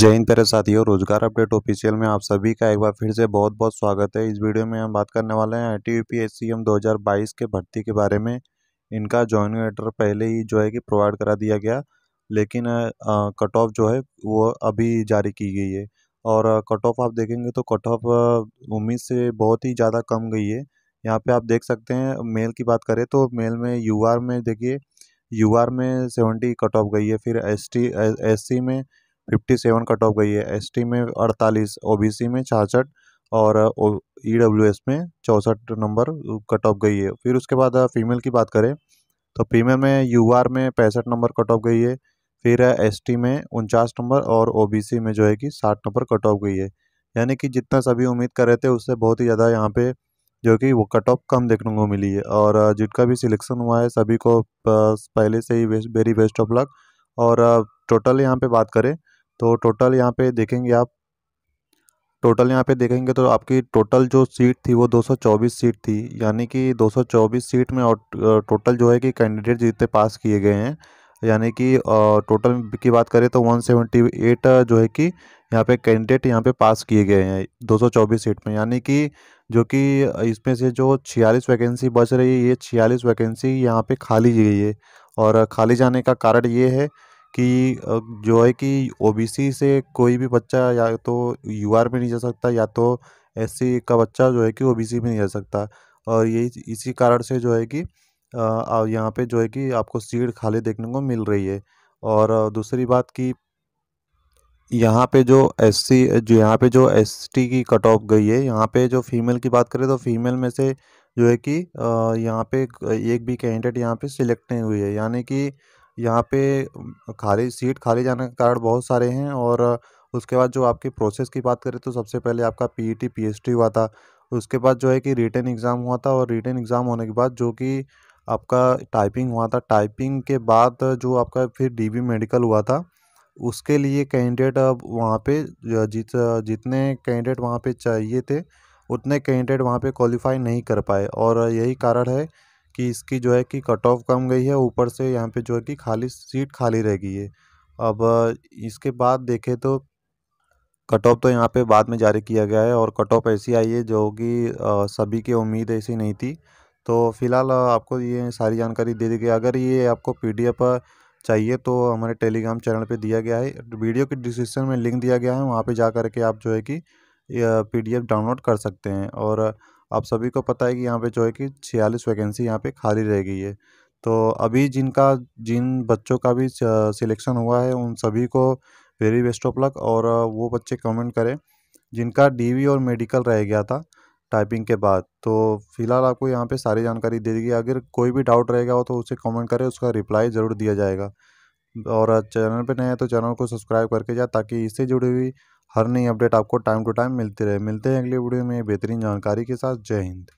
जय हिंद प्यारे साथियों रोजगार अपडेट ऑफिशियल में आप सभी का एक बार फिर से बहुत बहुत स्वागत है इस वीडियो में हम बात करने वाले हैं आई टी यू बाईस के भर्ती के बारे में इनका ज्वाइन लेटर पहले ही जो है कि प्रोवाइड करा दिया गया लेकिन कट ऑफ जो है वो अभी जारी की गई है और कट ऑफ आप देखेंगे तो कट ऑफ उम्मीद से बहुत ही ज़्यादा कम गई है यहाँ पर आप देख सकते हैं मेल की बात करें तो मेल में यू में देखिए यू में सेवेंटी कट ऑफ गई है फिर एस टी में फिफ्टी सेवन कट ऑफ गई है एस में अड़तालीस ओ में छाछठ और ई डब्ल्यू एस में चौंसठ नंबर कट ऑफ गई है फिर उसके बाद फीमेल की बात करें तो फीमेल में यू आर में पैंसठ नंबर कट ऑफ गई है फिर एस में उनचास नंबर और ओ में जो है कि साठ नंबर कट ऑफ गई है यानी कि जितना सभी उम्मीद कर रहे थे उससे बहुत ही ज़्यादा यहाँ पे जो कि वो कट ऑफ कम देखने को मिली है और जिनका भी सिलेक्शन हुआ है सभी को पहले से ही वेरी बेस्ट ऑफ लक और टोटल यहाँ पे बात करें तो टोटल यहाँ पे देखेंगे आप टोटल यहाँ पे देखेंगे तो आपकी टोटल जो सीट थी वो 224 सीट थी यानी कि 224 सीट में और टोटल जो है कि कैंडिडेट जितने पास किए गए हैं यानी कि टोटल की बात करें तो 178 जो है कि यहाँ पे कैंडिडेट यहाँ पे पास किए गए हैं 224 सीट में यानी कि जो कि इसमें से जो छियालीस वैकेंसी बच रही है ये छियालीस वैकेंसी यहाँ पे खाली गई है और खाली जाने का कारण ये है कि जो है कि ओबीसी से कोई भी बच्चा या तो यूआर में नहीं जा सकता या तो एससी का बच्चा जो है कि ओबीसी में नहीं जा सकता और यही इसी कारण से जो है कि यहाँ पे जो है कि आपको सीट खाली देखने को मिल रही है और दूसरी बात कि यहाँ पे जो एससी जो यहाँ पे जो एसटी की कट ऑफ गई है यहाँ पे जो फीमेल की बात करें तो फीमेल में से जो है कि यहाँ पे एक भी कैंडिडेट यहाँ पे सिलेक्ट नहीं हुई है यानी कि यहाँ पे खाली सीट खाली जाने के कारण बहुत सारे हैं और उसके बाद जो आपके प्रोसेस की बात करें तो सबसे पहले आपका पीईटी पीएचडी e हुआ था उसके बाद जो है कि रिटर्न एग्ज़ाम हुआ था और रिटर्न एग्ज़ाम होने के बाद जो कि आपका टाइपिंग हुआ था टाइपिंग के बाद जो आपका फिर डीबी मेडिकल हुआ था उसके लिए कैंडिडेट अब वहाँ पे जित जितने कैंडिडेट वहाँ पे चाहिए थे उतने कैंडिडेट वहाँ पे क्वालिफाई नहीं कर पाए और यही कारण है कि इसकी जो है कि कट ऑफ कम गई है ऊपर से यहाँ पे जो है कि खाली सीट खाली रह गई है अब इसके बाद देखें तो कट ऑफ तो यहाँ पे बाद में जारी किया गया है और कट ऑफ ऐसी आई है जो कि सभी की उम्मीद ऐसी नहीं थी तो फ़िलहाल आपको ये सारी जानकारी दे दी गई अगर ये आपको एफ़ चाहिए तो हमारे टेलीग्राम चैनल पे दिया गया है वीडियो के डिस्क्रिप्शन में लिंक दिया गया है वहाँ पे जा कर के आप जो है कि एफ़ डाउनलोड कर सकते हैं और आप सभी को पता है कि यहाँ पे जो है कि छियालीस वैकेंसी यहाँ पे खाली रह गई है तो अभी जिनका जिन बच्चों का भी सिलेक्शन हुआ है उन सभी को वेरी बेस्ट ऑफ लक और वो बच्चे कमेंट करें जिनका डी और मेडिकल रह गया था टाइपिंग के बाद तो फिलहाल आपको यहाँ पे सारी जानकारी दे दी अगर कोई भी डाउट रहेगा हो तो उसे कमेंट करें उसका रिप्लाई ज़रूर दिया जाएगा और चैनल पे नए हैं तो चैनल को सब्सक्राइब करके जाए ताकि इससे जुड़ी हुई हर नई अपडेट आपको टाइम टू टाइम मिलती रहे मिलते हैं अगले वीडियो में बेहतरीन जानकारी के साथ जय हिंद